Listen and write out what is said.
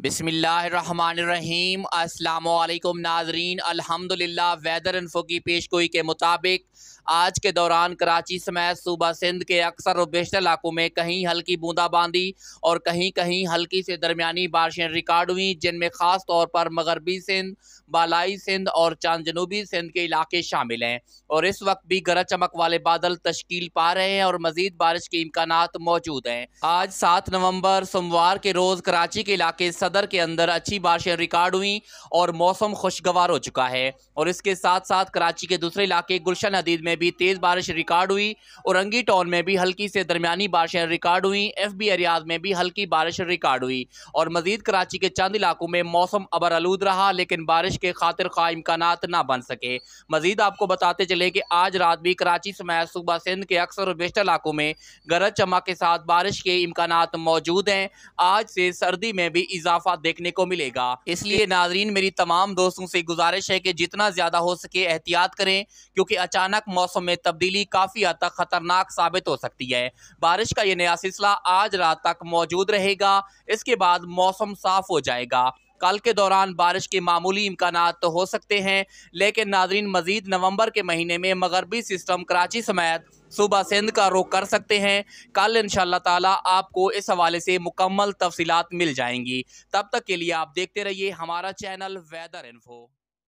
बिसमीम् अल्लाम नाजरीन अल्हम्दुलिल्लाह वेदर इन्फो की पेशगोई के मुताबिक आज के दौरान कराची समेत सूबा सिंध के अक्सर और बेशतर इलाकों में कहीं हल्की बूंदाबांदी और कहीं कहीं हल्की से दरमियानी बारिशें रिकॉर्ड हुई जिनमें ख़ास तौर पर मगरबी सिंध बालाई सिंध और चांद जनूबी सिंध के इलाके शामिल हैं और इस वक्त भी गरज चमक वाले बादल तश्कील पा रहे हैं और मजीद बारिश के इम्कान मौजूद हैं आज सात नवम्बर सोमवार के रोज़ कराची के इलाके सदर के अंदर अच्छी बारिशें रिकॉर्ड हुई और मौसम खुशगवार हो चुका है और इसके साथ साथ कराची के दूसरे इलाके गुलशन हदीद में भी तेज़ बारिश रिकॉर्ड हुई और रंगी टाउन में भी हल्की से दरमियानी बारिशें रिकॉर्ड हुई एफ बी अरियाज में भी हल्की बारिश रिकॉर्ड हुई और मजीद कराची के चंद इलाकों में मौसम अबर आलूद रहा लेकिन बारिश के खातिर खा इम्कान ना बन सके मजीद आपको बताते चले कि आज रात भी कराची समय सूबा सिंध के अक्सर और बेशतर इलाकों में गरज चमक के साथ बारिश के इम्कान मौजूद हैं आज से सर्दी में भी इजाफा इजाफा देखने को मिलेगा इसलिए नाजरीन मेरी तमाम दोस्तों से गुजारिश है कि जितना ज्यादा हो सके एहतियात करें क्योंकि अचानक मौसम में तब्दीली काफी हद तक खतरनाक साबित हो सकती है बारिश का ये नया सिलसिला आज रात तक मौजूद रहेगा इसके बाद मौसम साफ हो जाएगा कल के दौरान बारिश के मामूली इम्कान तो हो सकते हैं लेकिन नाजरीन मजीद नवंबर के महीने में मगरबी सिस्टम कराची समेत सुबह सिंध का रुख कर सकते हैं कल इन ताला आपको इस हवाले से मुकम्मल तफसीत मिल जाएंगी तब तक के लिए आप देखते रहिए हमारा चैनल वेदर इन्फो